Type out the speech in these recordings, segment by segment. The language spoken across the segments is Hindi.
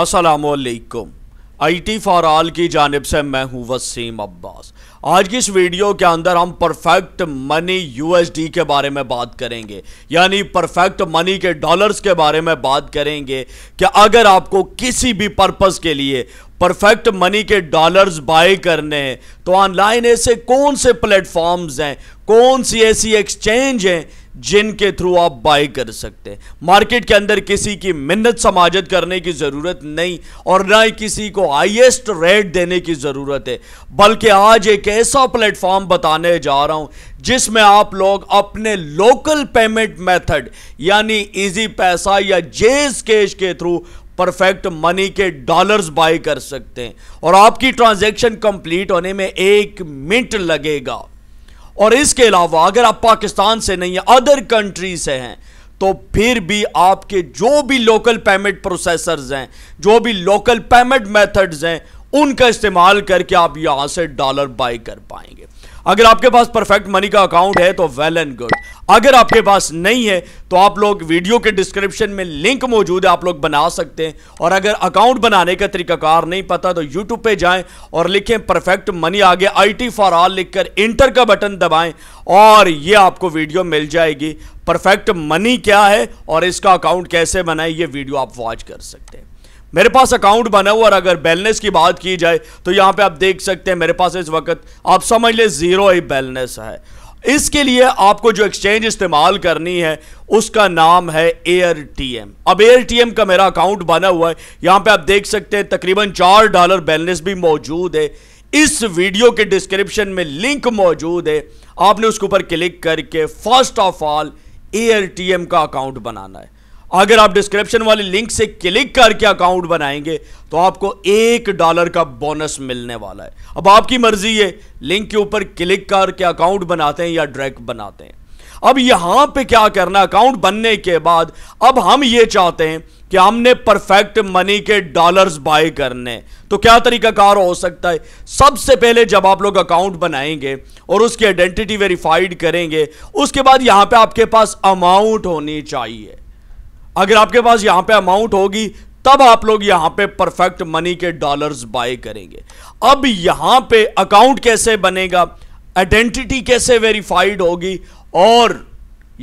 असलकुम आई टी फॉर आल की जानब से मैं हूँ वसीम अब्बास आज की इस वीडियो के अंदर हम परफेक्ट मनी यूएसडी के बारे में बात करेंगे यानी परफेक्ट मनी के डॉलर्स के बारे में बात करेंगे कि अगर आपको किसी भी पर्पस के लिए परफेक्ट मनी के डॉलर्स बाय करने हैं तो ऑनलाइन ऐसे कौन से प्लेटफॉर्म्स हैं कौन सी ऐसी एक्सचेंज हैं जिनके थ्रू आप बाय कर सकते हैं मार्केट के अंदर किसी की मिन्नत समाजत करने की ज़रूरत नहीं और ना ही किसी को हाइएस्ट रेट देने की ज़रूरत है बल्कि आज एक ऐसा प्लेटफॉर्म बताने जा रहा हूं जिसमें आप लोग अपने लोकल पेमेंट मेथड यानी इजी पैसा या जेज कैश के थ्रू परफेक्ट मनी के डॉलर्स बाय कर सकते हैं और आपकी ट्रांजैक्शन कंप्लीट होने में एक मिनट लगेगा और इसके अलावा अगर आप पाकिस्तान से नहीं है अदर कंट्री से हैं तो फिर भी आपके जो भी लोकल पेमेंट प्रोसेसर्स हैं जो भी लोकल पेमेंट मेथड्स हैं उनका इस्तेमाल करके आप यहां से डॉलर बाई कर पाएंगे अगर आपके पास परफेक्ट मनी का अकाउंट है तो वेल एंड गुड अगर आपके पास नहीं है तो आप लोग वीडियो के डिस्क्रिप्शन में लिंक मौजूद है आप लोग बना सकते हैं और अगर अकाउंट बनाने का तरीकाकार नहीं पता तो यूट्यूब पे जाएं और लिखें परफेक्ट मनी आगे आईटी फॉर ऑल लिखकर इंटर का बटन दबाएं और ये आपको वीडियो मिल जाएगी परफेक्ट मनी क्या है और इसका अकाउंट कैसे बनाए ये वीडियो आप वॉच कर सकते हैं मेरे पास अकाउंट बना हुआ और अगर बैलेंस की बात की जाए तो यहाँ पे आप देख सकते हैं मेरे पास इस वक्त आप समझ ले ज़ीरो ही बैलेंस है इसके लिए आपको जो एक्सचेंज इस्तेमाल करनी है उसका नाम है एयर टी एम अब एयर टी एम का मेरा अकाउंट बना हुआ है यहां पे आप देख सकते हैं तकरीबन चार डॉलर बैलेंस भी मौजूद है इस वीडियो के डिस्क्रिप्शन में लिंक मौजूद है आपने उसके ऊपर क्लिक करके first of all AirTM का अकाउंट बनाना है अगर आप डिस्क्रिप्शन वाले लिंक से क्लिक करके अकाउंट बनाएंगे तो आपको एक डॉलर का बोनस मिलने वाला है अब आपकी मर्जी है लिंक के ऊपर क्लिक करके अकाउंट बनाते हैं या डायरेक्ट बनाते हैं अब यहां पे क्या करना अकाउंट बनने के बाद अब हम ये चाहते हैं कि हमने परफेक्ट मनी के डॉलर्स बाय करने तो क्या तरीका कार हो सकता है सबसे पहले जब आप लोग अकाउंट बनाएंगे और उसकी आइडेंटिटी वेरीफाइड करेंगे उसके बाद यहां पे आपके पास अमाउंट होनी चाहिए अगर आपके पास यहां पे अमाउंट होगी तब आप लोग यहां पे परफेक्ट मनी के डॉलर्स बाय करेंगे अब यहां पे अकाउंट कैसे बनेगा आइडेंटिटी कैसे वेरीफाइड होगी और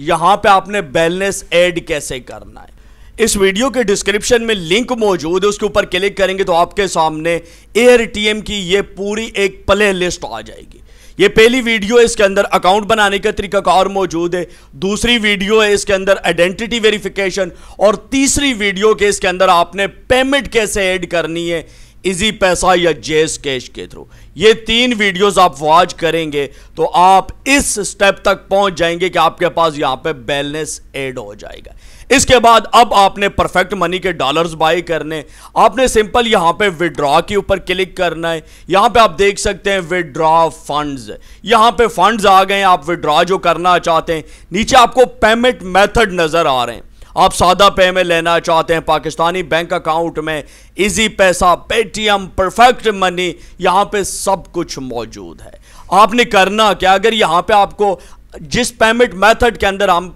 यहां पे आपने बैलेंस ऐड कैसे करना है इस वीडियो के डिस्क्रिप्शन में लिंक मौजूद है उसके ऊपर क्लिक करेंगे तो आपके सामने एयर की यह पूरी एक प्ले लिस्ट आ जाएगी ये पहली वीडियो है इसके अंदर अकाउंट बनाने का तरीका और मौजूद है दूसरी वीडियो है इसके अंदर आइडेंटिटी वेरिफिकेशन और तीसरी वीडियो के इसके अंदर आपने पेमेंट कैसे ऐड करनी है इजी पैसा या जेस कैश के थ्रू ये तीन वीडियोस आप वॉच करेंगे तो आप इस स्टेप तक पहुंच जाएंगे कि आपके पास यहां पे बैलेंस ऐड हो जाएगा इसके बाद अब आपने परफेक्ट मनी के डॉलर्स बाई करने आपने सिंपल यहां पे विड्रॉ के ऊपर क्लिक करना है यहां पे आप देख सकते हैं विड्रॉ फंड्स यहां पे फंड्स आ गए आप विड्रॉ जो करना चाहते हैं नीचे आपको पेमेंट मेथड नज़र आ रहे हैं आप सादा पे में लेना चाहते हैं पाकिस्तानी बैंक अकाउंट में Easy Paisa Paytm perfect money यहां पे सब कुछ मौजूद है आपने करना क्या अगर यहां पे आपको जिस पेमेंट मेथड के अंदर हम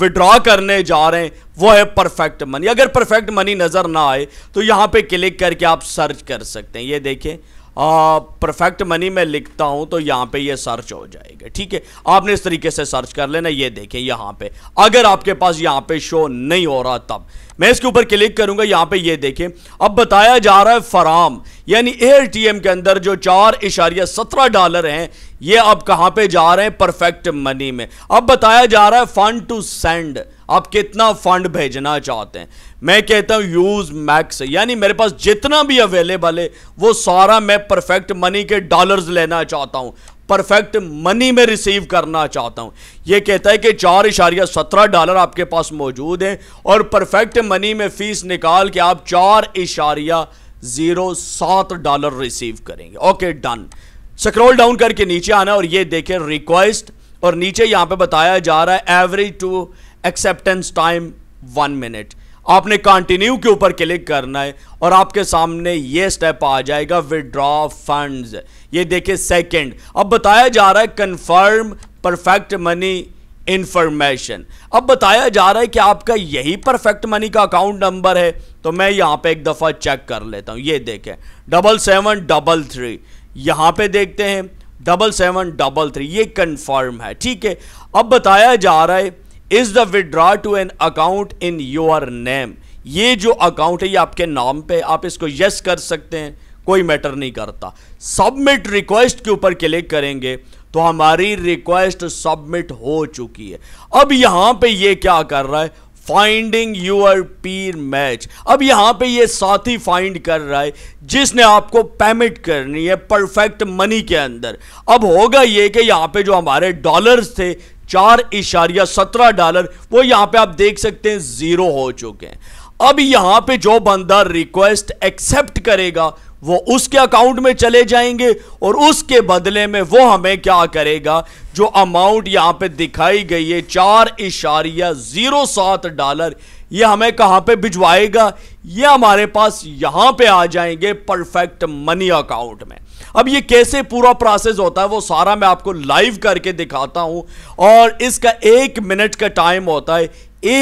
विड्रॉ करने जा रहे हैं वो है परफेक्ट मनी अगर परफेक्ट मनी नज़र ना आए तो यहाँ पे क्लिक करके आप सर्च कर सकते हैं ये देखिए परफेक्ट मनी मैं लिखता हूँ तो यहाँ पे ये सर्च हो जाएगा ठीक है आपने इस तरीके से सर्च कर लेना ये देखें यहाँ पे अगर आपके पास यहाँ पे शो नहीं हो रहा तब मैं इसके ऊपर क्लिक करूँगा यहाँ पे ये देखें अब बताया जा रहा है फराम यानी एयर टी के अंदर जो चार इशारिया सत्रह डॉलर हैं ये अब कहाँ पे जा रहे हैं परफेक्ट मनी में अब बताया जा रहा है फंड टू सेंड आप कितना फंड भेजना चाहते हैं मैं कहता हूँ यूज़ मैक्स यानी मेरे पास जितना भी अवेलेबल है वो सारा मैं परफेक्ट मनी के डॉलर्स लेना चाहता हूँ परफेक्ट मनी में रिसीव करना चाहता हूं यह कहता है कि चार इशारिया सत्रह डॉलर आपके पास मौजूद हैं और परफेक्ट मनी में फ़ीस निकाल के आप चार इशारिया जीरो सात डॉलर रिसीव करेंगे ओके डन स्क्रॉल डाउन करके नीचे आना और ये देखें रिक्वेस्ट और नीचे यहां पे बताया जा रहा है average to acceptance time one minute आपने कंटिन्यू के ऊपर क्लिक करना है और आपके सामने ये स्टेप आ जाएगा विदड्रॉ फंड्स ये देखिए सेकंड अब बताया जा रहा है कंफर्म परफेक्ट मनी इंफॉर्मेशन अब बताया जा रहा है कि आपका यही परफेक्ट मनी का अकाउंट नंबर है तो मैं यहां पे एक दफ़ा चेक कर लेता हूं ये देखें डबल सेवन डबल थ्री यहां पे देखते हैं डबल सेवन डबल थ्री ये कंफर्म है ठीक है अब बताया जा रहा है is the withdraw to an account in your name ये जो अकाउंट है ये आपके नाम पे आप इसको यस कर सकते हैं कोई मैटर नहीं करता सबमिट रिक्वेस्ट के ऊपर क्लिक करेंगे तो हमारी रिक्वेस्ट सबमिट हो चुकी है अब यहां पे ये क्या कर रहा है फाइंडिंग यूर पीर मैच अब यहां पे ये साथी फाइंड कर रहा है जिसने आपको पेमेंट करनी है परफेक्ट मनी के अंदर अब होगा ये कि यहां पे जो हमारे डॉलर्स थे चार इशारिया सत्रह डॉलर वो यहां पे आप देख सकते हैं ज़ीरो हो चुके हैं अब यहां पे जो बंदा रिक्वेस्ट एक्सेप्ट करेगा वो उसके अकाउंट में चले जाएंगे और उसके बदले में वो हमें क्या करेगा जो अमाउंट यहाँ पे दिखाई गई है चार इशारिया ज़ीरो सात डॉलर ये हमें कहाँ पे भिजवाएगा ये हमारे पास यहाँ पे आ जाएंगे परफेक्ट मनी अकाउंट में अब ये कैसे पूरा प्रोसेस होता है वो सारा मैं आपको लाइव करके दिखाता हूं और इसका एक मिनट का टाइम होता है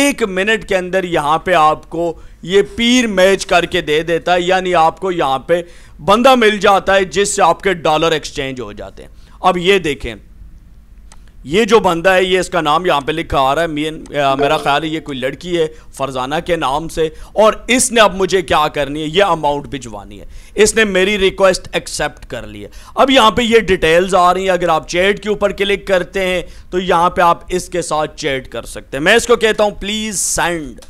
एक मिनट के अंदर यहाँ पे आपको ये पीर मैच करके दे देता है यानी आपको यहाँ पे बंदा मिल जाता है जिससे आपके डॉलर एक्सचेंज हो जाते हैं अब ये देखें ये जो बंदा है ये इसका नाम यहाँ पे लिखा आ रहा है मेन मेरा ख्याल है ये कोई लड़की है फरजाना के नाम से और इसने अब मुझे क्या करनी है ये अमाउंट भिजवानी है इसने मेरी रिक्वेस्ट एक्सेप्ट कर ली है अब यहाँ पे ये डिटेल्स आ रही हैं अगर आप चैट के ऊपर क्लिक करते हैं तो यहाँ पे आप इसके साथ चैट कर सकते हैं मैं इसको कहता हूँ प्लीज़ सेंड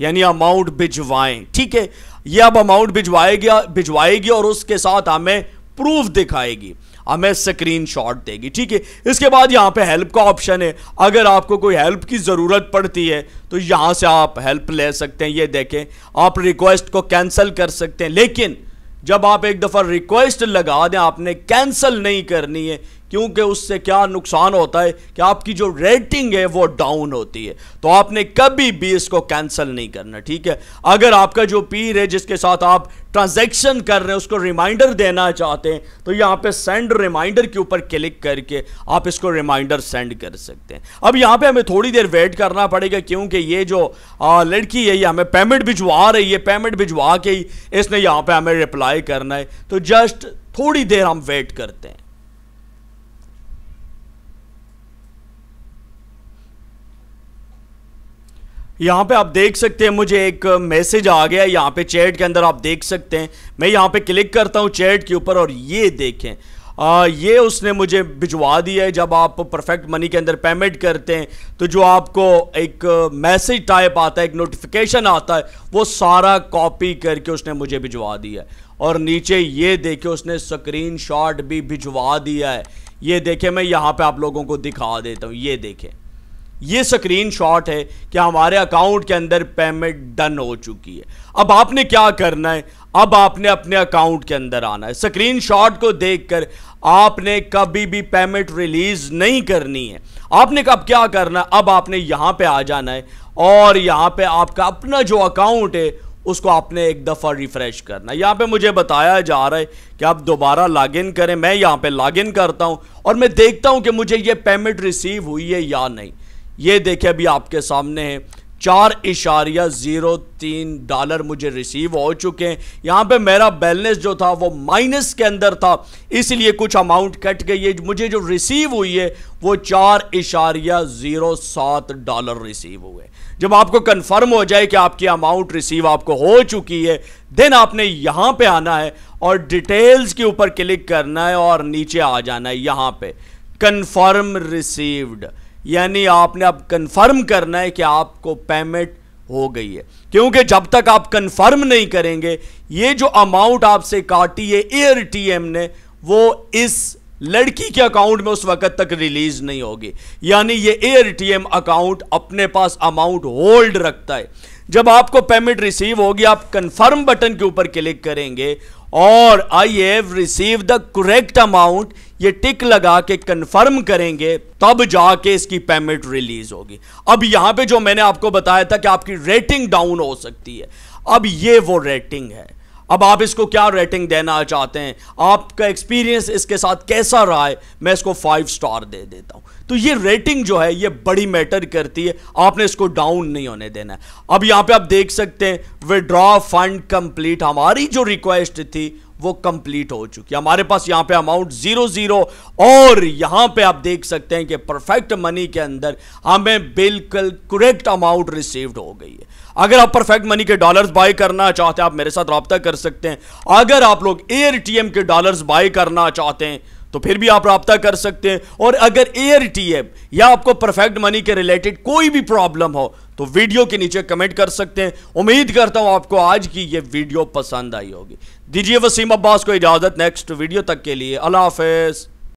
यानी अमाउंट भिजवाएं ठीक है ये अब अमाउंट भिजवाएगी भिजवाएगी और उसके साथ हमें प्रूफ दिखाएगी हमें स्क्रीन शॉट देगी ठीक है इसके बाद यहाँ पे हेल्प का ऑप्शन है अगर आपको कोई हेल्प की ज़रूरत पड़ती है तो यहाँ से आप हेल्प ले सकते हैं ये देखें आप रिक्वेस्ट को कैंसिल कर सकते हैं लेकिन जब आप एक दफ़ा रिक्वेस्ट लगा दें आपने कैंसिल नहीं करनी है क्योंकि उससे क्या नुकसान होता है कि आपकी जो रेटिंग है वो डाउन होती है तो आपने कभी भी इसको कैंसिल नहीं करना ठीक है अगर आपका जो पीर है जिसके साथ आप ट्रांजैक्शन कर रहे हैं उसको रिमाइंडर देना चाहते हैं तो यहाँ पे सेंड रिमाइंडर के ऊपर क्लिक करके आप इसको रिमाइंडर सेंड कर सकते हैं अब यहाँ पे हमें थोड़ी देर वेट करना पड़ेगा क्योंकि ये जो आ, लड़की है ये हमें पेमेंट भिजवा रही है पेमेंट भिजवा के ही इसने यहाँ पे हमें रिप्लाई करना है तो जस्ट थोड़ी देर हम वेट करते हैं यहाँ पे आप देख सकते हैं मुझे एक मैसेज आ गया है यहाँ पे चैट के अंदर आप देख सकते हैं मैं यहाँ पे क्लिक करता हूँ चैट के ऊपर और ये देखें आ, ये उसने मुझे भिजवा दिया है जब आप परफेक्ट मनी के अंदर पेमेंट करते हैं तो जो आपको एक मैसेज टाइप आता है एक नोटिफिकेशन आता है वो सारा कॉपी करके उसने मुझे भिजवा दिया है और नीचे ये देखे उसने स्क्रीन भी भिजवा दिया है ये देखे मैं यहाँ पे आप लोगों को दिखा देता हूँ ये देखें ये स्क्रीन शॉट है कि हमारे अकाउंट के अंदर पेमेंट डन हो चुकी है अब आपने क्या करना है अब आपने अपने अकाउंट के अंदर आना है स्क्रीन शॉट को देखकर आपने कभी भी पेमेंट रिलीज नहीं करनी है आपने कब क्या करना है अब आपने यहां पे आ जाना है और यहां पे आपका अपना जो अकाउंट है उसको आपने एक दफ़ा रिफ़्रेश करना है यहां पे मुझे बताया जा रहा है कि आप दोबारा लॉगिन करें मैं यहां पे लॉगिन करता हूँ और मैं देखता हूँ कि मुझे ये पेमेंट रिसीव हुई है या नहीं ये देखिए अभी आपके सामने है चार इशारिया ज़ीरो तीन डॉलर मुझे रिसीव हो चुके हैं यहाँ पे मेरा बैलेंस जो था वो माइनस के अंदर था इसलिए कुछ अमाउंट कट गई है मुझे जो रिसीव हुई है वो चार इशारिया ज़ीरो सात डॉलर रिसीव हुए जब आपको कंफर्म हो जाए कि आपकी अमाउंट रिसीव आपको हो चुकी है देन आपने यहाँ पे आना है और डिटेल्स के ऊपर क्लिक करना है और नीचे आ जाना है यहाँ पे कन्फर्म रिसीव्ड यानी आपने अब कंफर्म करना है कि आपको पेमेंट हो गई है क्योंकि जब तक आप कंफर्म नहीं करेंगे ये जो अमाउंट आपसे काटी है एयर टीएम ने वो इस लड़की के अकाउंट में उस वक्त तक रिलीज नहीं होगी यानी ये एयर टीएम अकाउंट अपने पास अमाउंट होल्ड रखता है जब आपको पेमेंट रिसीव होगी आप कंफर्म बटन के ऊपर क्लिक करेंगे और I have receive the correct amount ये टिक लगा के कंफर्म करेंगे तब जाके इसकी पेमेंट रिलीज होगी अब यहां पे जो मैंने आपको बताया था कि आपकी रेटिंग डाउन हो सकती है अब ये वो रेटिंग है अब आप इसको क्या रेटिंग देना चाहते हैं आपका एक्सपीरियंस इसके साथ कैसा रहा है मैं इसको फाइव स्टार दे देता हूं तो ये रेटिंग जो है ये बड़ी मैटर करती है आपने इसको डाउन नहीं होने देना है अब यहां पे आप देख सकते हैं विड्रॉ फंड कंप्लीट हमारी जो रिक्वेस्ट थी वो कंप्लीट हो चुकी है हमारे पास यहां पे अमाउंट जीरो जीरो और यहां पे आप देख सकते हैं कि परफेक्ट मनी के अंदर हमें बिल्कुल करेक्ट अमाउंट रिसीव्ड हो गई है अगर आप परफेक्ट मनी के डॉलर्स बाय करना चाहते हैं आप मेरे साथ रबता कर सकते हैं अगर आप लोग एयर के डॉलर्स बाय करना चाहते हैं तो फिर भी आप रबता कर सकते हैं और अगर एयर या आपको परफेक्ट मनी के रिलेटेड कोई भी प्रॉब्लम हो तो वीडियो के नीचे कमेंट कर सकते हैं उम्मीद करता हूं आपको आज की ये वीडियो पसंद आई होगी दीजिए वसीम अब्बास को इजाज़त नेक्स्ट वीडियो तक के लिए अल्लाह हाफ